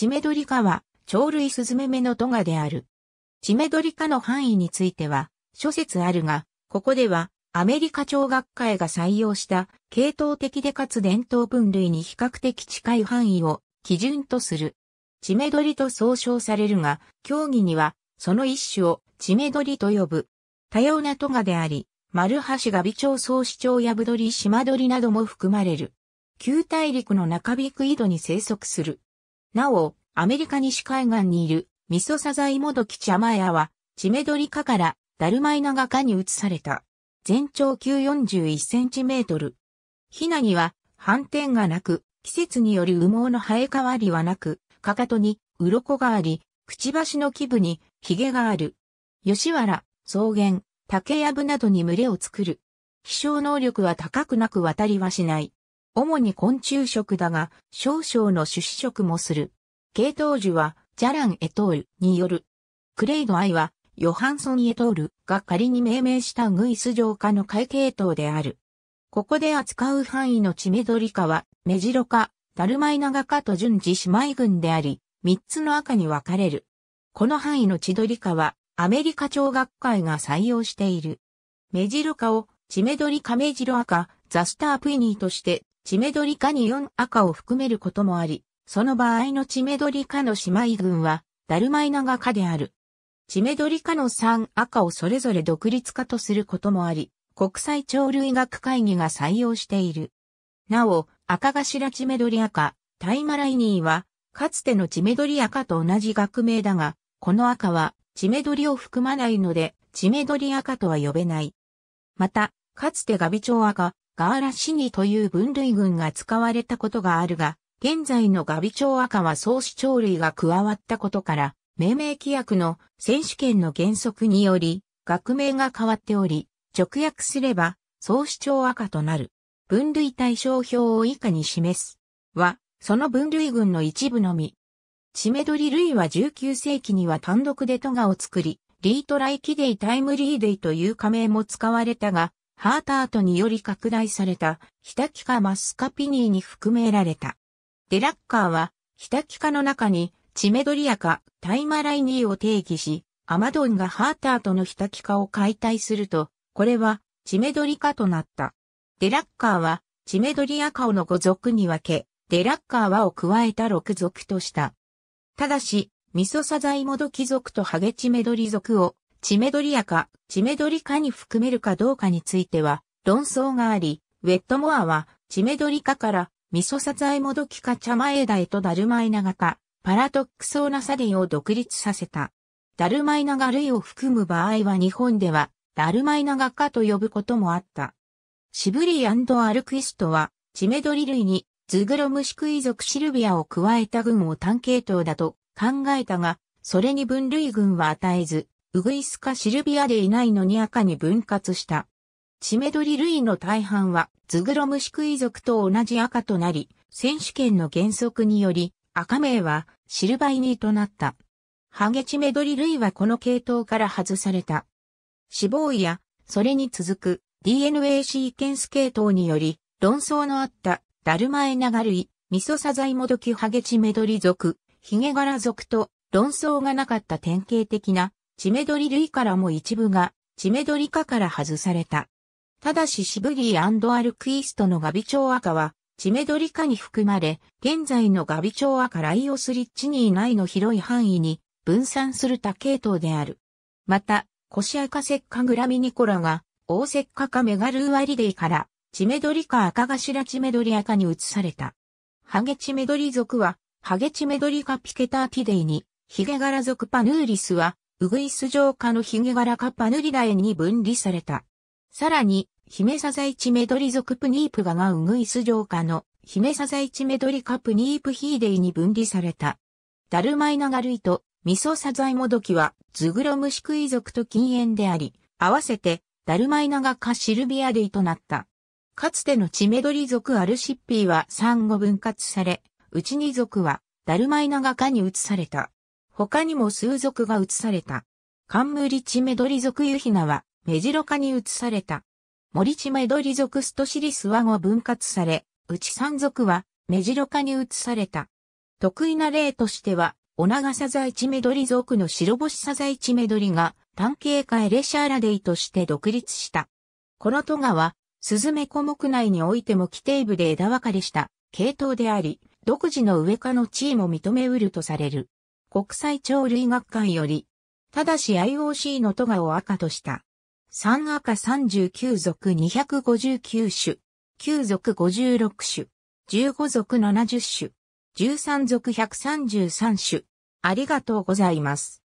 チメドリカは、鳥類スズメメのトガである。チメドリカの範囲については、諸説あるが、ここでは、アメリカ鳥学会が採用した系統的でかつ伝統分類に比較的近い範囲を基準とする。チメドリと総称されるが、競技にはその一種をチメドリと呼ぶ。多様なトガであり、丸橋ガビ調、総市鳥ヤブドリ島鳥なども含まれる。旧大陸の中ビク井戸に生息する。なお、アメリカ西海岸にいるミソサザイモドキチャマヤは、チメドリカからダルマイナガ科に移された。全長941センチメートル。ヒナには斑点がなく、季節による羽毛の生え変わりはなく、かかとに鱗があり、くちばしの基部にヒゲがある。吉原、草原、竹やぶなどに群れを作る。飛翔能力は高くなく渡りはしない。主に昆虫食だが、少々の種子食もする。系統樹は、ジャラン・エトールによる。クレイド・アイは、ヨハンソン・エトールが仮に命名したグイス浄化の会系統である。ここで扱う範囲のチメドリカは、メジロカ、ダルマイナガカと順次姉妹群であり、三つの赤に分かれる。この範囲のチドリカは、アメリカ町学会が採用している。メジロカを、チメドリカメジロカ、ザスタープイニーとしてチメドリカに4赤を含めることもあり、その場合のチメドリカの姉妹群は、ダルマイナガ科である。チメドリカの3赤をそれぞれ独立化とすることもあり、国際鳥類学会議が採用している。なお、赤頭チメドリ赤、タイマライニーは、かつてのチメドリ赤と同じ学名だが、この赤は、チメドリを含まないので、チメドリ赤とは呼べない。また、かつてガビチョウ赤、ガーラシニという分類群が使われたことがあるが、現在のガビウ赤は総市鳥類が加わったことから、命名規約の選手権の原則により、学名が変わっており、直訳すれば、総市鳥赤となる。分類対象表を以下に示す。は、その分類群の一部のみ。チメドリ類は19世紀には単独でトガを作り、リートライキデイタイムリーデイという仮名も使われたが、ハータートにより拡大された、ヒタキカマスカピニーに含められた。デラッカーは、ヒタキカの中に、チメドリアカ、タイマライニーを定義し、アマドンがハータートのヒタキカを解体すると、これは、チメドリカとなった。デラッカーは、チメドリアカをの5族に分け、デラッカーはを加えた6族とした。ただし、ミソサザイモドキ族とハゲチメドリ族をチメドリアか、チメドリカに含めるかどうかについては、論争があり、ウェットモアは、チメドリカから、ミソサザエモドキカチャマエダエとダルマイナガか、パラトックソーナサディを独立させた。ダルマイナガ類を含む場合は日本では、ダルマイナガ科と呼ぶこともあった。シブリアルクイストは、チメドリ類に、ズグロムシクイ族シルビアを加えた群を単系統だと考えたが、それに分類群は与えず、ウグイスかシルビアでいないのに赤に分割した。チメドリ類の大半はズグロムシクイ族と同じ赤となり、選手権の原則により赤名はシルバイニーとなった。ハゲチメドリ類はこの系統から外された。死亡やそれに続く DNA シーケンス系統により論争のあったダルマエナガ類、ミソサザイモドキハゲチメドリ族、ヒゲガラ族と論争がなかった典型的なチメドリ類からも一部が、チメドリ科から外された。ただしシブギーアルクイストのガビチョウアカは、チメドリ科に含まれ、現在のガビチョウアカライオスリッチニー内の広い範囲に分散する多系統である。また、コシアカセッカグラミニコラが、オオセッカカメガルーアリデイから、チメドリ科赤頭チメドリアカに移された。ハゲチメドリ属は、ハゲチメドリカピケターティデイに、ヒゲ柄属パヌーリスは、ウグイス城下のヒゲ柄カパヌリダエに分離された。さらに、ヒメサザイチメドリ族プニープガがウグイス城下のヒメサザイチメドリカプニープヒーデイに分離された。ダルマイナガルイとミソサザイモドキはズグロムシクイ族と禁煙であり、合わせてダルマイナガカシルビアデイとなった。かつてのチメドリ族アルシッピーは産後分割され、ウチニ族はダルマイナガカに移された。他にも数族が移された。冠地メドリ族ユヒナは、メジロカに移された。森地メドリ族ストシリスは後分割され、うち山族は、メジロカに移された。得意な例としては、オナガサザイチメドリ族の白星サザイチメドリが、単形化エレシャーラデイとして独立した。このトガは、スズメコ木内においても規定部で枝分かれした系統であり、独自の上科の地位も認めうるとされる。国際鳥類学会より、ただし IOC のトガを赤とした。3赤39属259種、9属56種、15属70種、13属133種。ありがとうございます。